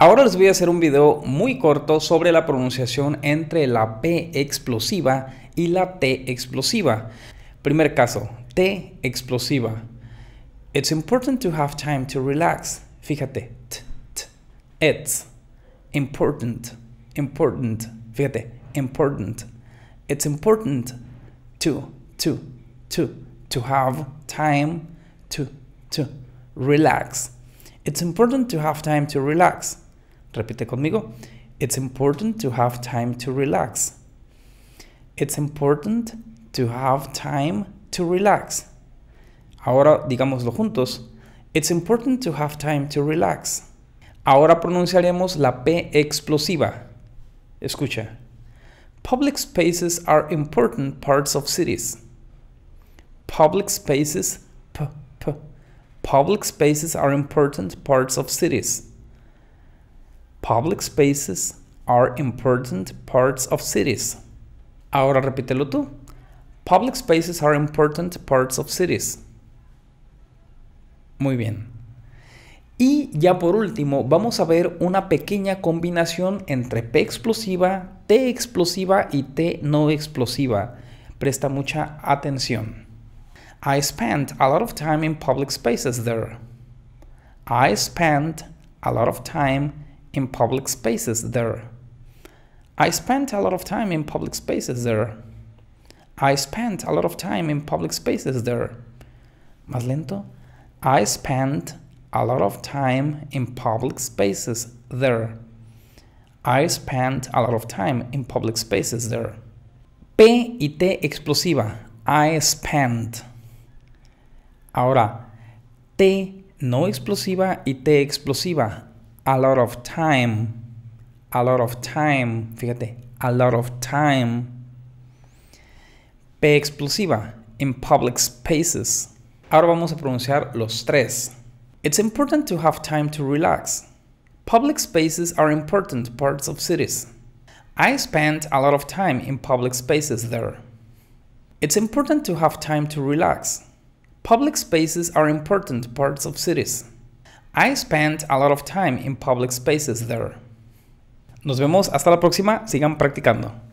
Ahora les voy a hacer un video muy corto sobre la pronunciación entre la P explosiva y la T explosiva. Primer caso, T explosiva. It's important to have time to relax. Fíjate, t, It's important, important. Fíjate, important. It's important to, to, to, to have time to, to relax. It's important to have time to relax. Repite conmigo. It's important to have time to relax. It's important to have time to relax. Ahora digámoslo juntos. It's important to have time to relax. Ahora pronunciaremos la P explosiva. Escucha. Public spaces are important parts of cities. Public spaces, p, p. Public spaces are important parts of cities. Public spaces are important parts of cities. Ahora repítelo tú. Public spaces are important parts of cities. Muy bien. Y ya por último, vamos a ver una pequeña combinación entre P explosiva, T explosiva y T no explosiva. Presta mucha atención. I spent a lot of time in public spaces there. I spent a lot of time in public spaces there. I spent a lot of time in public spaces there. I spent a lot of time in public spaces there. Más lento. I spent a lot of time in public spaces there. I spent a lot of time in public spaces there. P y T explosiva. I spent. Ahora, T no explosiva y T explosiva a lot of time, a lot of time, fíjate, a lot of time. P explosiva, in public spaces. Ahora vamos a pronunciar los tres. It's important to have time to relax. Public spaces are important parts of cities. I spent a lot of time in public spaces there. It's important to have time to relax. Public spaces are important parts of cities. I spent a lot of time in public spaces there. Nos vemos hasta la próxima, sigan practicando.